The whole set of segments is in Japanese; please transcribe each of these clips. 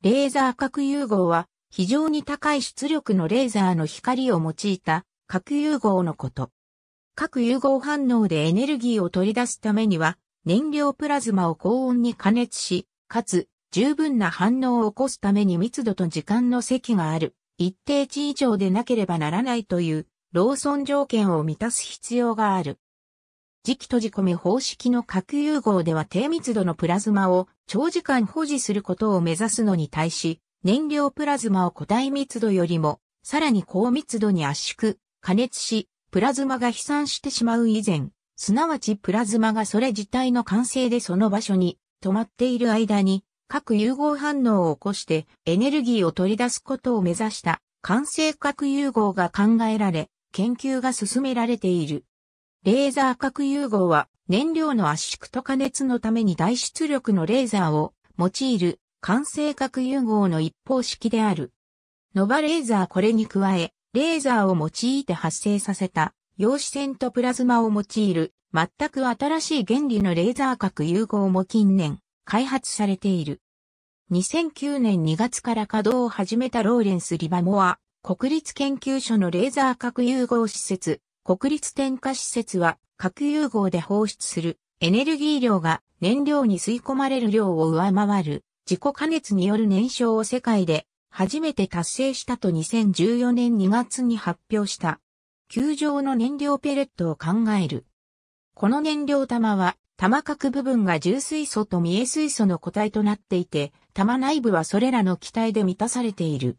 レーザー核融合は非常に高い出力のレーザーの光を用いた核融合のこと。核融合反応でエネルギーを取り出すためには燃料プラズマを高温に加熱し、かつ十分な反応を起こすために密度と時間の積がある一定値以上でなければならないというローソン条件を満たす必要がある。磁気閉じ込め方式の核融合では低密度のプラズマを長時間保持することを目指すのに対し、燃料プラズマを固体密度よりも、さらに高密度に圧縮、加熱し、プラズマが飛散してしまう以前、すなわちプラズマがそれ自体の完成でその場所に止まっている間に、核融合反応を起こしてエネルギーを取り出すことを目指した完成核融合が考えられ、研究が進められている。レーザー核融合は燃料の圧縮と加熱のために大出力のレーザーを用いる完成核融合の一方式である。ノバレーザーこれに加え、レーザーを用いて発生させた陽子線とプラズマを用いる全く新しい原理のレーザー核融合も近年開発されている。2009年2月から稼働を始めたローレンス・リバモア国立研究所のレーザー核融合施設国立添加施設は核融合で放出するエネルギー量が燃料に吸い込まれる量を上回る自己加熱による燃焼を世界で初めて達成したと2014年2月に発表した。球状の燃料ペレットを考える。この燃料玉は、玉角部分が重水素と見え水素の個体となっていて、玉内部はそれらの気体で満たされている。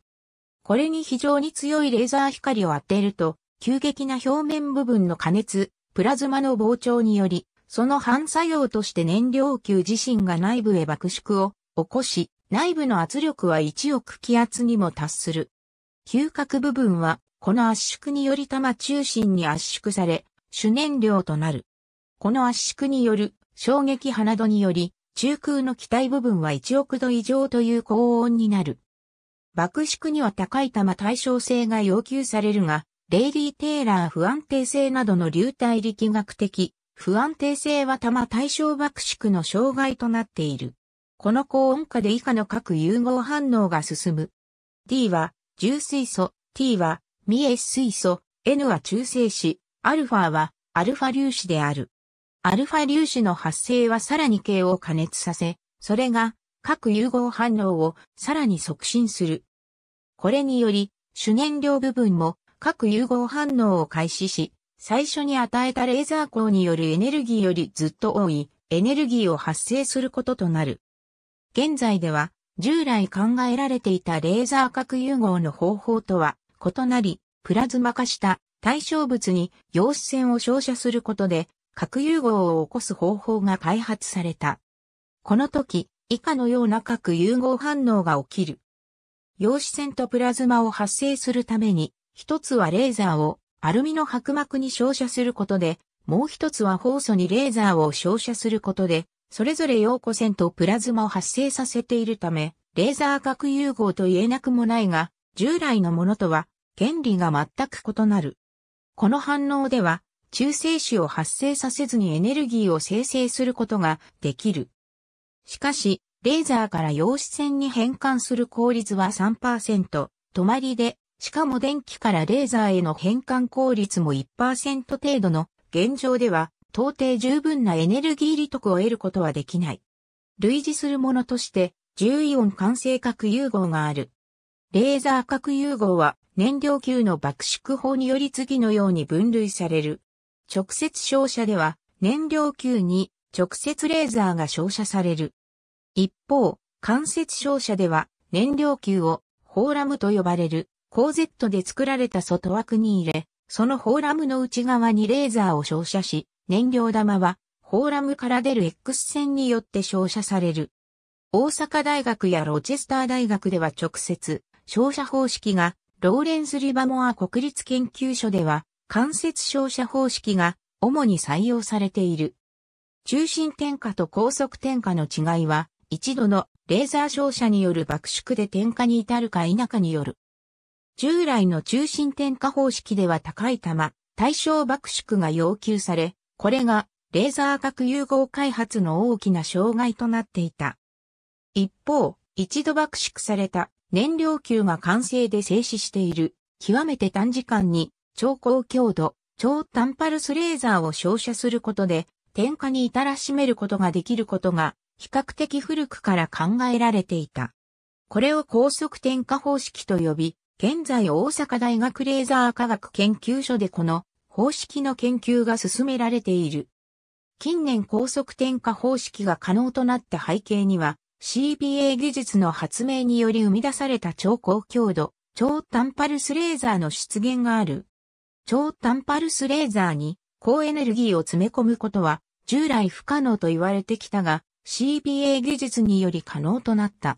これに非常に強いレーザー光を当てると、急激な表面部分の加熱、プラズマの膨張により、その反作用として燃料球自身が内部へ爆縮を起こし、内部の圧力は1億気圧にも達する。嗅覚部分は、この圧縮により玉中心に圧縮され、主燃料となる。この圧縮による衝撃波などにより、中空の気体部分は1億度以上という高温になる。爆縮には高い玉対称性が要求されるが、レイリー・テイラー不安定性などの流体力学的不安定性は多摩対象爆縮の障害となっている。この高温下で以下の各融合反応が進む。D は重水素、T は未 S 水素、N は中性子、アルファはアルファ粒子である。アルファ粒子の発生はさらに系を加熱させ、それが各融合反応をさらに促進する。これにより、主燃料部分も核融合反応を開始し、最初に与えたレーザー光によるエネルギーよりずっと多いエネルギーを発生することとなる。現在では従来考えられていたレーザー核融合の方法とは異なり、プラズマ化した対象物に陽子線を照射することで核融合を起こす方法が開発された。この時、以下のような核融合反応が起きる。陽子線とプラズマを発生するために一つはレーザーをアルミの薄膜に照射することで、もう一つは酵素にレーザーを照射することで、それぞれ陽子線とプラズマを発生させているため、レーザー核融合と言えなくもないが、従来のものとは、原理が全く異なる。この反応では、中性子を発生させずにエネルギーを生成することができる。しかし、レーザーから陽子線に変換する効率は3%、止まりでしかも電気からレーザーへの変換効率も1%程度の現状では到底十分なエネルギー利得を得ることはできない。類似するものとして重イオン完成核融合がある。レーザー核融合は燃料球の爆縮法により次のように分類される。直接照射では燃料球に直接レーザーが照射される。一方、間接照射では燃料球をフォーラムと呼ばれるコーゼットで作られた外枠に入れ、そのフォーラムの内側にレーザーを照射し、燃料玉はフォーラムから出る X 線によって照射される。大阪大学やロチェスター大学では直接、照射方式が、ローレンス・リバモア国立研究所では、間接照射方式が主に採用されている。中心点火と高速点火の違いは、一度のレーザー照射による爆縮で点火に至るか否かによる。従来の中心点火方式では高い弾、対象爆縮が要求され、これがレーザー核融合開発の大きな障害となっていた。一方、一度爆縮された燃料球が完成で静止している、極めて短時間に超高強度、超短パルスレーザーを照射することで、点火に至らしめることができることが、比較的古くから考えられていた。これを高速点火方式と呼び、現在大阪大学レーザー科学研究所でこの方式の研究が進められている。近年高速転化方式が可能となった背景には CBA 技術の発明により生み出された超高強度、超短パルスレーザーの出現がある。超短パルスレーザーに高エネルギーを詰め込むことは従来不可能と言われてきたが CBA 技術により可能となった。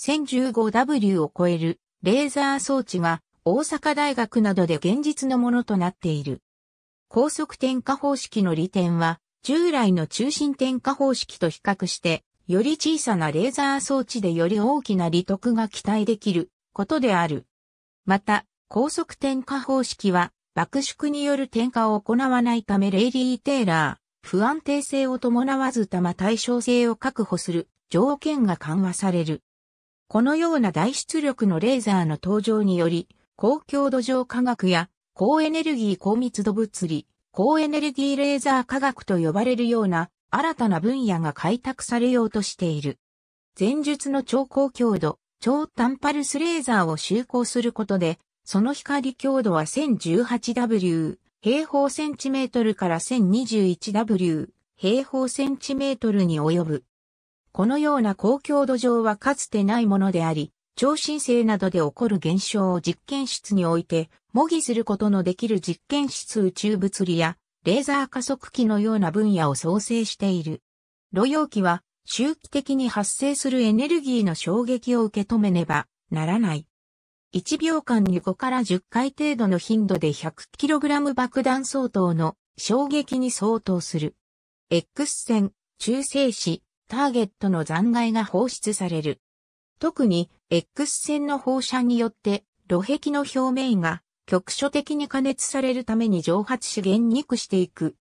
1015W を超えるレーザー装置が大阪大学などで現実のものとなっている。高速点火方式の利点は、従来の中心点火方式と比較して、より小さなレーザー装置でより大きな利得が期待できることである。また、高速点火方式は、爆縮による点火を行わないためレイリー・テイラー、不安定性を伴わず多摩対称性を確保する条件が緩和される。このような大出力のレーザーの登場により、高強度上科学や高エネルギー高密度物理、高エネルギーレーザー科学と呼ばれるような新たな分野が開拓されようとしている。前述の超高強度、超単パルスレーザーを就航することで、その光強度は 1018W 平方センチメートルから 1021W 平方センチメートルに及ぶ。このような公共土壌はかつてないものであり、超新星などで起こる現象を実験室において模擬することのできる実験室宇宙物理やレーザー加速器のような分野を創生している。露用機は周期的に発生するエネルギーの衝撃を受け止めねばならない。1秒間に5から10回程度の頻度で 100kg 爆弾相当の衝撃に相当する。X 線、中性子、ターゲットの残骸が放出される。特に X 線の放射によって炉壁の表面が局所的に加熱されるために蒸発し減肉していく。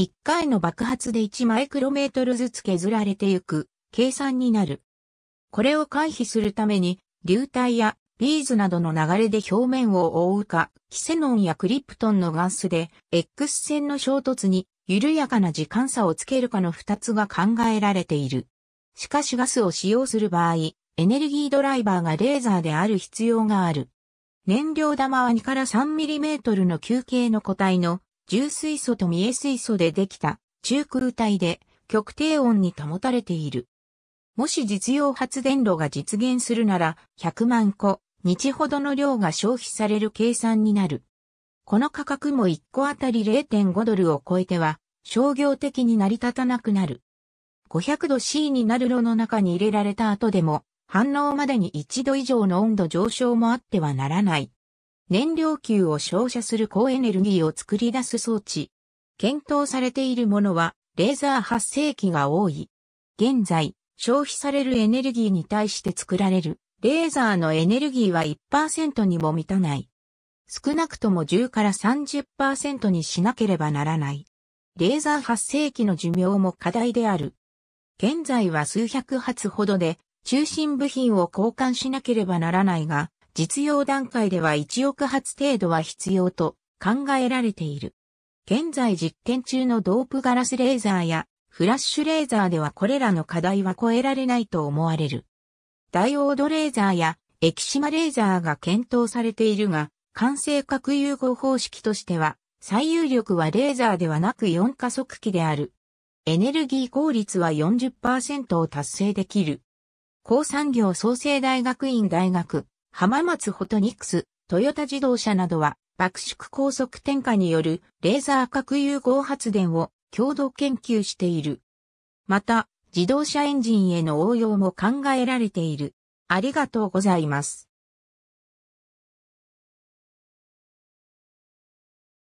1回の爆発で1マイクロメートルずつ削られていく計算になる。これを回避するために流体やビーズなどの流れで表面を覆うか、キセノンやクリプトンのガスで X 線の衝突に緩やかな時間差をつけるかの二つが考えられている。しかしガスを使用する場合、エネルギードライバーがレーザーである必要がある。燃料玉は2から 3mm の球形の個体の重水素と未え水素でできた中空体で極低温に保たれている。もし実用発電炉が実現するなら100万個、日ほどの量が消費される計算になる。この価格も1個あたり0.5ドルを超えては商業的に成り立たなくなる。500度 C になる炉の中に入れられた後でも反応までに1度以上の温度上昇もあってはならない。燃料球を照射する高エネルギーを作り出す装置。検討されているものはレーザー発生器が多い。現在、消費されるエネルギーに対して作られるレーザーのエネルギーは1%にも満たない。少なくとも10から30%にしなければならない。レーザー発生器の寿命も課題である。現在は数百発ほどで、中心部品を交換しなければならないが、実用段階では1億発程度は必要と考えられている。現在実験中のドープガラスレーザーやフラッシュレーザーではこれらの課題は超えられないと思われる。ダイオードレーザーや液シマレーザーが検討されているが、完成核融合方式としては、最有力はレーザーではなく4加速器である。エネルギー効率は40%を達成できる。高産業創生大学院大学、浜松フォトニクス、トヨタ自動車などは、爆縮高速点火によるレーザー核融合発電を共同研究している。また、自動車エンジンへの応用も考えられている。ありがとうございます。